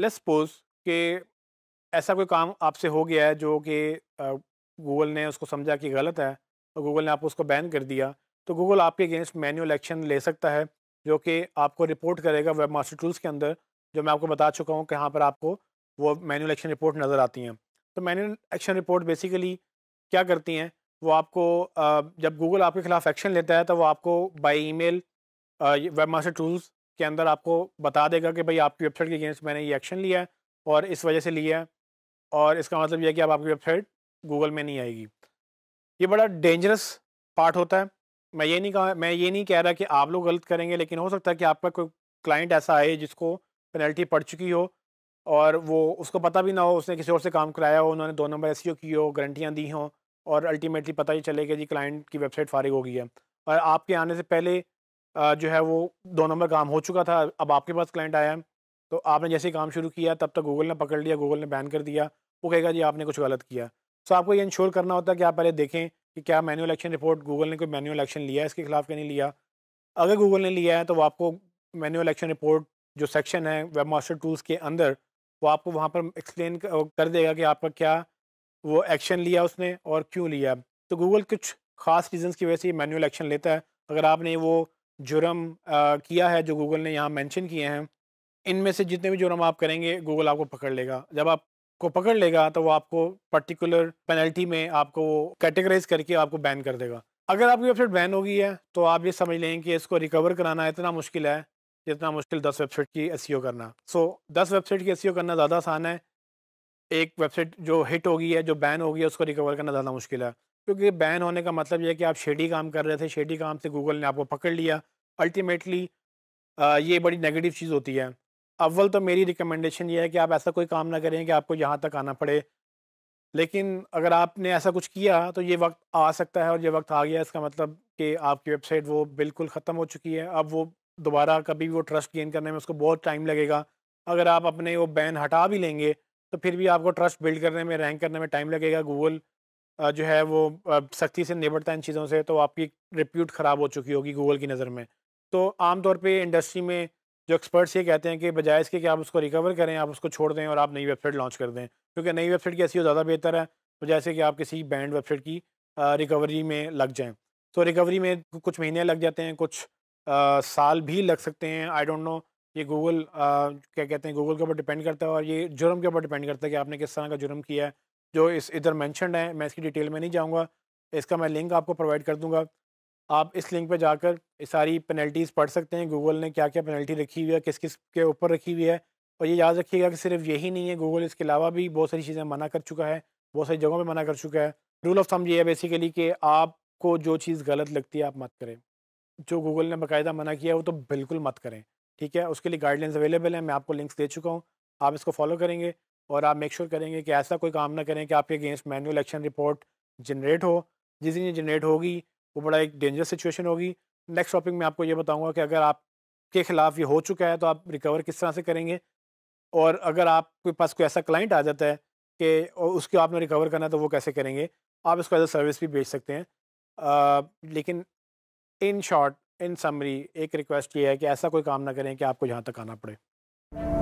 let's suppose कि ऐसा कोई काम आपसे हो गया है जो कि गूगल ने उसको समझा कि गलत है और गूगल ने आपको उसको बैन कर दिया तो गूगल आपके अगेंस्ट मैनुअल एक्शन ले सकता है जो कि आपको रिपोर्ट करेगा वेब मास्टर टूल्स के अंदर जो मैं आपको बता चुका हूँ कि यहाँ पर आपको वो मैनुअल एक्शन रिपोर्ट नज़र आती हैं तो मैनुअल एक्शन रिपोर्ट बेसिकली क्या करती हैं वो आपको जब गूगल आपके खिलाफ एक्शन लेता है तो वो आपको by email webmaster tools के अंदर आपको बता देगा कि भाई आपकी वेबसाइट के अगेंस्ट मैंने ये एक्शन लिया है और इस वजह से लिया है और इसका मतलब यह है कि अब आपकी वेबसाइट गूगल में नहीं आएगी ये बड़ा डेंजरस पार्ट होता है मैं ये नहीं कहा मैं ये नहीं कह रहा कि आप लोग गलत करेंगे लेकिन हो सकता है कि आपका कोई क्लाइंट ऐसा आए जिसको पेनल्टी पड़ चुकी हो और वो उसको पता भी ना हो उसने किसी और से काम कराया हो उन्होंने दो नंबर एस e की हो गारंटियाँ दी हों और अल्टीमेटली पता ही चले कि जी क्लाइंट की वेबसाइट फारिग हो गई है और आपके आने से पहले जो है वो दो नंबर काम हो चुका था अब आपके पास क्लाइंट आया है तो आपने जैसे ही काम शुरू किया तब तक गूगल ने पकड़ लिया गूगल ने बैन कर दिया वो कहेगा जी आपने कुछ गलत किया सो आपको ये इंश्योर करना होता है कि आप पहले देखें कि क्या मैनुअल एक्शन रिपोर्ट गूगल ने कोई मैनुअल एक्शन लिया है इसके खिलाफ क्या नहीं लिया अगर गूगल ने लिया है तो वो आपको मैनुअल एक्शन रिपोर्ट जो सेक्शन है वेब मास्टर टूल्स के अंदर वो आपको वहाँ पर एक्सप्लेन कर देगा कि आपका क्या वो एक्शन लिया उसने और क्यों लिया तो गूगल कुछ खास रीजंस की वजह से मैनुअल एक्शन लेता है अगर आपने वो जुर्म किया है जो गूगल ने यहाँ मेंशन किए हैं इनमें से जितने भी जुर्म आप करेंगे गूगल आपको पकड़ लेगा जब आपको पकड़ लेगा तो वो आपको पर्टिकुलर पेनल्टी में आपको वो कैटेगराइज करके आपको बैन कर देगा अगर आपकी वेबसाइट बैन हो गई है तो आप ये समझ लें कि इसको रिकवर कराना इतना मुश्किल है जितना मुश्किल दस वेबसाइट की एस करना सो दस वेबसाइट की एस करना ज़्यादा आसान है एक वेबसाइट जो हिट हो गई है जो बैन हो गई है उसको रिकवर करना ज़्यादा मुश्किल है क्योंकि बैन होने का मतलब यह है कि आप शेडी काम कर रहे थे शेडी काम से गूगल ने आपको पकड़ लिया अल्टीमेटली ये बड़ी नेगेटिव चीज़ होती है अव्वल तो मेरी रिकमेंडेशन ये है कि आप ऐसा कोई काम ना करें कि आपको यहाँ तक आना पड़े लेकिन अगर आपने ऐसा कुछ किया तो ये वक्त आ सकता है और ये वक्त आ गया इसका मतलब कि आपकी वेबसाइट वो बिल्कुल ख़त्म हो चुकी है अब वो दोबारा कभी भी वो ट्रस्ट गेन करने में उसको बहुत टाइम लगेगा अगर आप अपने वो बैन हटा भी लेंगे तो फिर भी आपको ट्रस्ट बिल्ड करने में रैंक करने में टाइम लगेगा गूगल जो है वो सख्ती से निबटता है इन चीज़ों से तो आपकी रिप्यूट ख़राब हो चुकी होगी गूगल की नज़र में तो आमतौर पर इंडस्ट्री में जो एक्सपर्ट्स ये कहते हैं कि बजाय इसके कि आप उसको रिकवर करें आप उसको छोड़ दें और आप नई वेबसाइट लॉन्च कर दें क्योंकि नई वेबसाइट की ऐसी हो ज़्यादा बेहतर है बजाय तो से कि आप किसी बैंड वेबसाइट की रिकवरी में लग जाएँ तो रिकवरी में कुछ महीने लग जाते हैं कुछ आ, साल भी लग सकते हैं आई डोंट नो ये गूगल क्या कहते हैं गूगल के ऊपर डिपेंड करता है और ये जुर्म के ऊपर डिपेंड करता है कि आपने किस तरह का जुर्म किया है जो इस इधर मैंशनड है मैं इसकी डिटेल में नहीं जाऊँगा इसका मैं लिंक आपको प्रोवाइड कर दूँगा आप इस लिंक पे जाकर सारी पेनल्टीज़ पढ़ सकते हैं गूगल ने क्या क्या पेनल्टी रखी हुई है किस किस के ऊपर रखी हुई है और ये याद रखिएगा कि सिर्फ यही नहीं है गूगल इसके अलावा भी बहुत सारी चीज़ें मना कर चुका है बहुत सारी जगहों पर मना कर चुका है रूल ऑफ थम ये है बेसिकली कि आपको जो चीज़ गलत लगती है आप मत करें जो गूगल ने बाकायदा मना किया है वो तो बिल्कुल मत करें ठीक है उसके लिए गाइडलाइंस अवेलेबल हैं मैं आपको लिंक्स दे चुका हूँ आप इसको फॉलो करेंगे और आप मेक श्योर sure करेंगे कि ऐसा कोई काम ना करें कि आपके against manual action report generate हो जिस दिन ये जनरेट होगी वो बड़ा एक डेंजरस सिचुएशन होगी नेक्स्ट टॉपिक में आपको ये बताऊंगा कि अगर आपके ख़िलाफ़ ये हो चुका है तो आप रिकवर किस तरह से करेंगे और अगर आपके पास कोई ऐसा क्लाइंट आ जाता है कि उसको आपने रिकवर करना है तो वो कैसे करेंगे आप इसको एज अ सर्विस भी बेच सकते हैं आ, लेकिन इन शॉर्ट इन समरी एक रिक्वेस्ट ये है कि ऐसा कोई काम ना करें कि आपको यहाँ तक आना पड़े